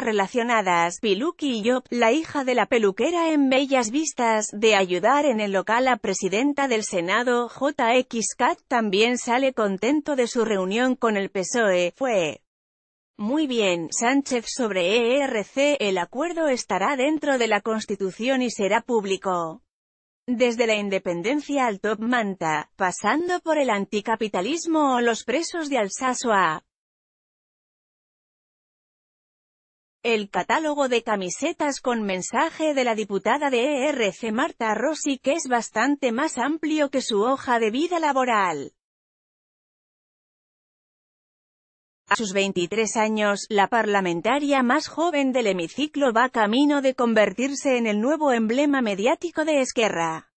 relacionadas, Piluki y Job, la hija de la peluquera en Bellas Vistas, de ayudar en el local a presidenta del Senado, JX también sale contento de su reunión con el PSOE, fue muy bien, Sánchez sobre ERC, e el acuerdo estará dentro de la Constitución y será público. Desde la independencia al top manta, pasando por el anticapitalismo o los presos de Alsasua, El catálogo de camisetas con mensaje de la diputada de ERC Marta Rossi que es bastante más amplio que su hoja de vida laboral. A sus 23 años, la parlamentaria más joven del hemiciclo va camino de convertirse en el nuevo emblema mediático de Esquerra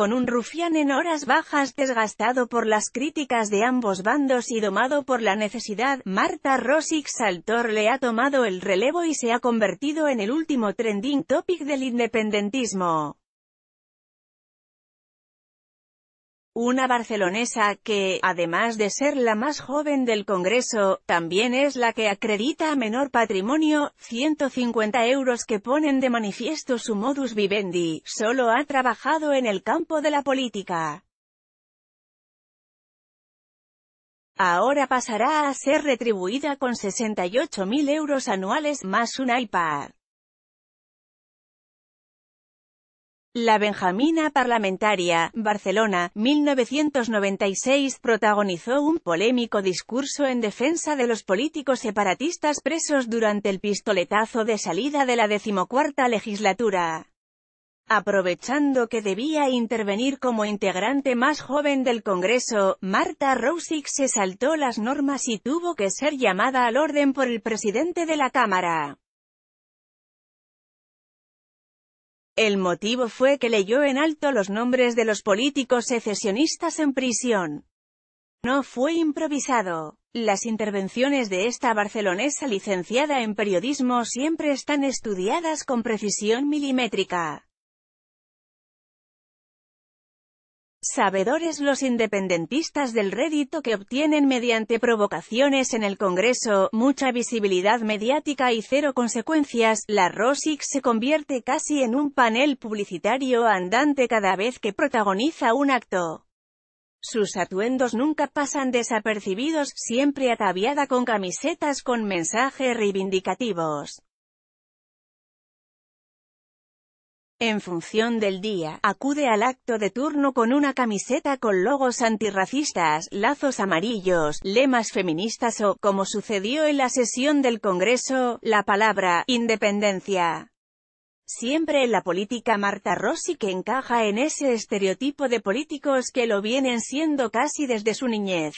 con un rufián en horas bajas desgastado por las críticas de ambos bandos y domado por la necesidad, Marta Rosic Saltor le ha tomado el relevo y se ha convertido en el último trending topic del independentismo. Una barcelonesa que, además de ser la más joven del Congreso, también es la que acredita a menor patrimonio, 150 euros que ponen de manifiesto su modus vivendi, solo ha trabajado en el campo de la política. Ahora pasará a ser retribuida con 68.000 euros anuales más un iPad. La Benjamina Parlamentaria, Barcelona, 1996, protagonizó un polémico discurso en defensa de los políticos separatistas presos durante el pistoletazo de salida de la decimocuarta legislatura. Aprovechando que debía intervenir como integrante más joven del Congreso, Marta Roussic se saltó las normas y tuvo que ser llamada al orden por el presidente de la Cámara. El motivo fue que leyó en alto los nombres de los políticos secesionistas en prisión. No fue improvisado. Las intervenciones de esta barcelonesa licenciada en periodismo siempre están estudiadas con precisión milimétrica. sabedores los independentistas del rédito que obtienen mediante provocaciones en el Congreso, mucha visibilidad mediática y cero consecuencias, la Rosic se convierte casi en un panel publicitario andante cada vez que protagoniza un acto. Sus atuendos nunca pasan desapercibidos, siempre ataviada con camisetas con mensajes reivindicativos. En función del día, acude al acto de turno con una camiseta con logos antirracistas, lazos amarillos, lemas feministas o, como sucedió en la sesión del Congreso, la palabra «independencia». Siempre en la política Marta Rossi que encaja en ese estereotipo de políticos que lo vienen siendo casi desde su niñez.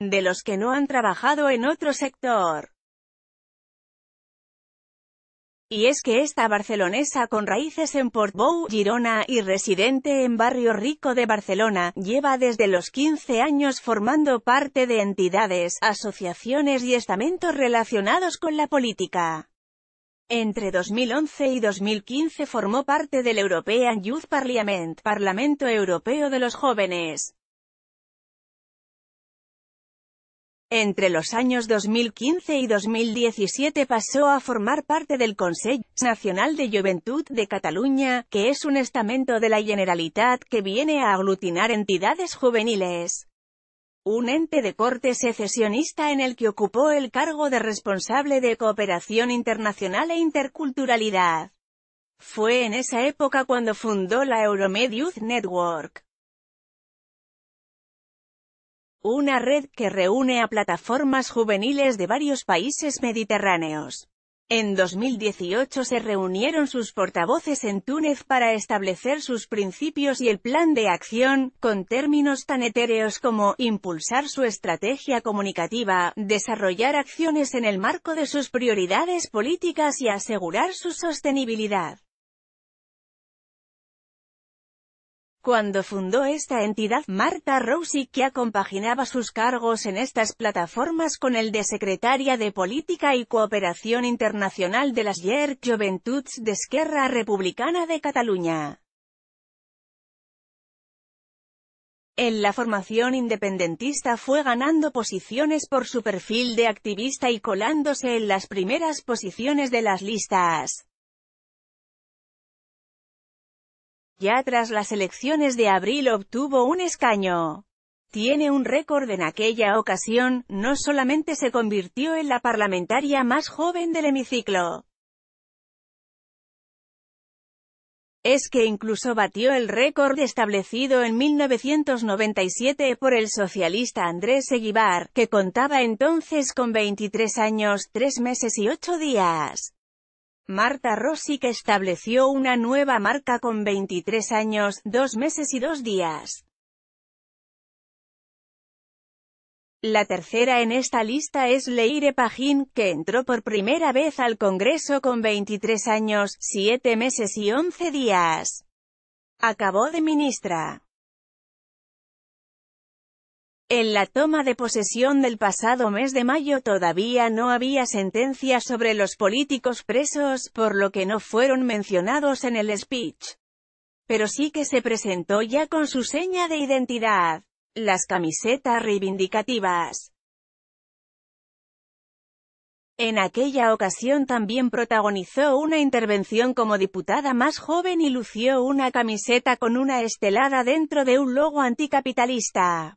De los que no han trabajado en otro sector. Y es que esta barcelonesa con raíces en Portbou, Girona, y residente en Barrio Rico de Barcelona, lleva desde los 15 años formando parte de entidades, asociaciones y estamentos relacionados con la política. Entre 2011 y 2015 formó parte del European Youth Parliament, Parlamento Europeo de los Jóvenes. Entre los años 2015 y 2017 pasó a formar parte del Consejo Nacional de Juventud de Cataluña, que es un estamento de la Generalitat que viene a aglutinar entidades juveniles. Un ente de corte secesionista en el que ocupó el cargo de responsable de cooperación internacional e interculturalidad. Fue en esa época cuando fundó la Euromedius Network una red que reúne a plataformas juveniles de varios países mediterráneos. En 2018 se reunieron sus portavoces en Túnez para establecer sus principios y el plan de acción, con términos tan etéreos como impulsar su estrategia comunicativa, desarrollar acciones en el marco de sus prioridades políticas y asegurar su sostenibilidad. Cuando fundó esta entidad, Marta que compaginaba sus cargos en estas plataformas con el de Secretaria de Política y Cooperación Internacional de las Yer Joventuts de Esquerra Republicana de Cataluña. En la formación independentista fue ganando posiciones por su perfil de activista y colándose en las primeras posiciones de las listas. Ya tras las elecciones de abril obtuvo un escaño. Tiene un récord en aquella ocasión, no solamente se convirtió en la parlamentaria más joven del hemiciclo, es que incluso batió el récord establecido en 1997 por el socialista Andrés Eguibar, que contaba entonces con 23 años, 3 meses y 8 días. Marta Rossi que estableció una nueva marca con 23 años, 2 meses y 2 días. La tercera en esta lista es Leire Pagín que entró por primera vez al Congreso con 23 años, 7 meses y 11 días. Acabó de ministra. En la toma de posesión del pasado mes de mayo todavía no había sentencia sobre los políticos presos, por lo que no fueron mencionados en el speech. Pero sí que se presentó ya con su seña de identidad, las camisetas reivindicativas. En aquella ocasión también protagonizó una intervención como diputada más joven y lució una camiseta con una estelada dentro de un logo anticapitalista.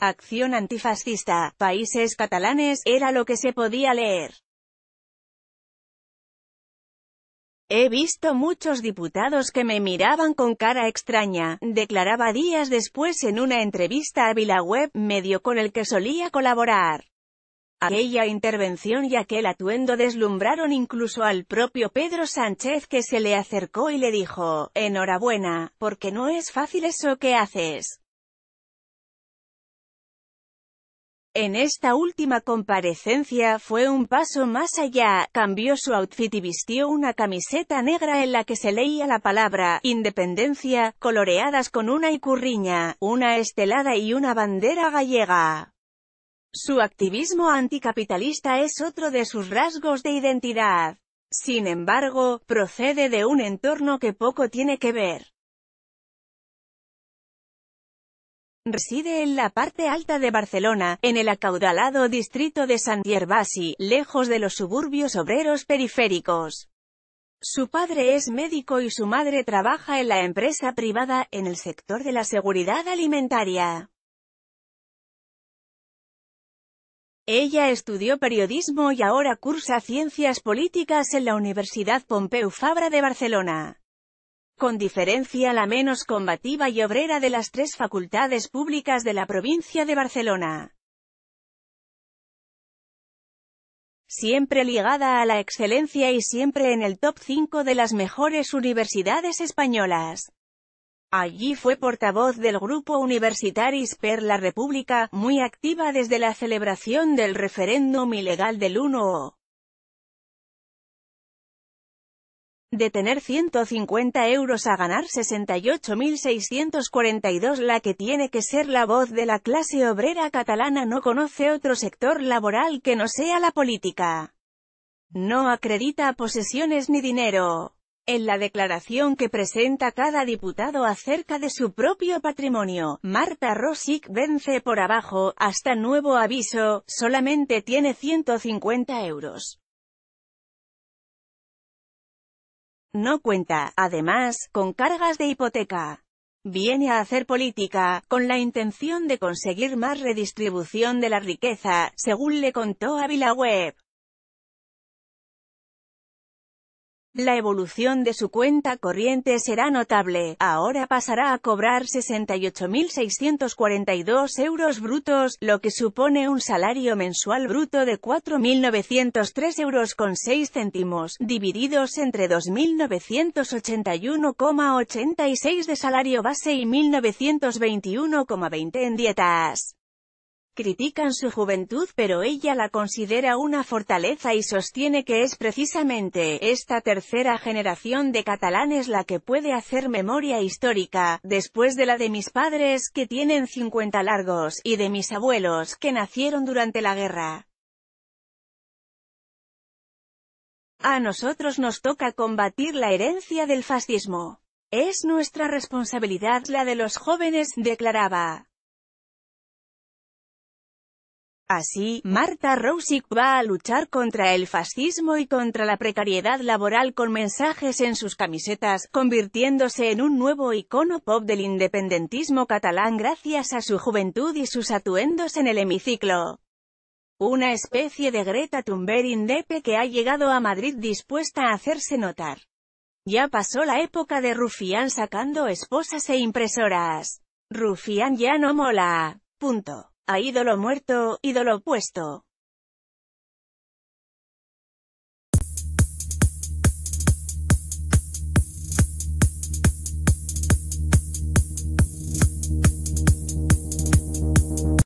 Acción antifascista, países catalanes, era lo que se podía leer. He visto muchos diputados que me miraban con cara extraña, declaraba días después en una entrevista a Vilaweb, medio con el que solía colaborar. Aquella intervención y aquel atuendo deslumbraron incluso al propio Pedro Sánchez que se le acercó y le dijo, enhorabuena, porque no es fácil eso que haces. En esta última comparecencia fue un paso más allá, cambió su outfit y vistió una camiseta negra en la que se leía la palabra «Independencia», coloreadas con una icurriña, una estelada y una bandera gallega. Su activismo anticapitalista es otro de sus rasgos de identidad. Sin embargo, procede de un entorno que poco tiene que ver Reside en la parte alta de Barcelona, en el acaudalado distrito de San Gervasi, lejos de los suburbios obreros periféricos. Su padre es médico y su madre trabaja en la empresa privada, en el sector de la seguridad alimentaria. Ella estudió periodismo y ahora cursa ciencias políticas en la Universidad Pompeu Fabra de Barcelona con diferencia la menos combativa y obrera de las tres facultades públicas de la provincia de Barcelona. Siempre ligada a la excelencia y siempre en el top 5 de las mejores universidades españolas. Allí fue portavoz del grupo Universitaris per la República, muy activa desde la celebración del referéndum ilegal del 1O. de tener 150 euros a ganar 68.642 la que tiene que ser la voz de la clase obrera catalana no conoce otro sector laboral que no sea la política. No acredita posesiones ni dinero. En la declaración que presenta cada diputado acerca de su propio patrimonio, Marta Rosic vence por abajo, hasta nuevo aviso, solamente tiene 150 euros. No cuenta, además, con cargas de hipoteca. Viene a hacer política, con la intención de conseguir más redistribución de la riqueza, según le contó a La evolución de su cuenta corriente será notable, ahora pasará a cobrar 68.642 euros brutos, lo que supone un salario mensual bruto de 4.903 euros con 6 céntimos, divididos entre 2.981,86 de salario base y 1.921,20 en dietas. Critican su juventud pero ella la considera una fortaleza y sostiene que es precisamente esta tercera generación de catalanes la que puede hacer memoria histórica, después de la de mis padres que tienen 50 largos, y de mis abuelos que nacieron durante la guerra. A nosotros nos toca combatir la herencia del fascismo. Es nuestra responsabilidad la de los jóvenes, declaraba. Así, Marta Roussic va a luchar contra el fascismo y contra la precariedad laboral con mensajes en sus camisetas, convirtiéndose en un nuevo icono pop del independentismo catalán gracias a su juventud y sus atuendos en el hemiciclo. Una especie de Greta Thunberg indepe que ha llegado a Madrid dispuesta a hacerse notar. Ya pasó la época de Rufián sacando esposas e impresoras. Rufián ya no mola. Punto. A ídolo muerto, ídolo puesto.